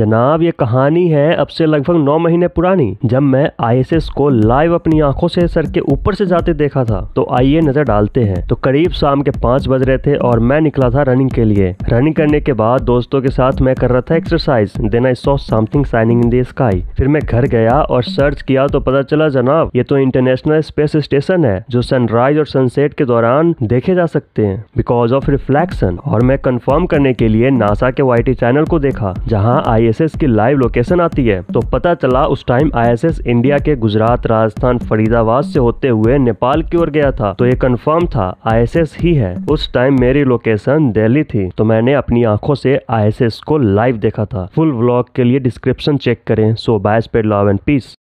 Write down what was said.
जनाब ये कहानी है अब से लगभग नौ महीने पुरानी जब मैं आई को लाइव अपनी आंखों से सर के ऊपर से जाते देखा था तो आइए नजर डालते हैं तो करीब शाम के पाँच बज रहे थे और मैं निकला था रनिंग के लिए रनिंग करने के बाद दोस्तों के साथ मैं कर रहा था exercise then I saw something shining in the sky फिर मैं घर गया और सर्च किया तो पता चला जनाब ये तो इंटरनेशनल स्पेस स्टेशन है जो सनराइज और सनसेट के दौरान देखे जा सकते हैं बिकॉज ऑफ रिफ्लेक्शन और मैं कंफर्म करने के लिए नासा के वाई चैनल को देखा जहाँ आई केसेस की लाइव लोकेशन आती है तो पता चला उस टाइम आईएसएस इंडिया के गुजरात राजस्थान फरीदाबाद से होते हुए नेपाल की ओर गया था तो ये कंफर्म था आईएसएस ही है उस टाइम मेरी लोकेशन दिल्ली थी तो मैंने अपनी आंखों से आईएसएस को लाइव देखा था फुल ब्लॉग के लिए डिस्क्रिप्शन चेक करें so bye spread love and piece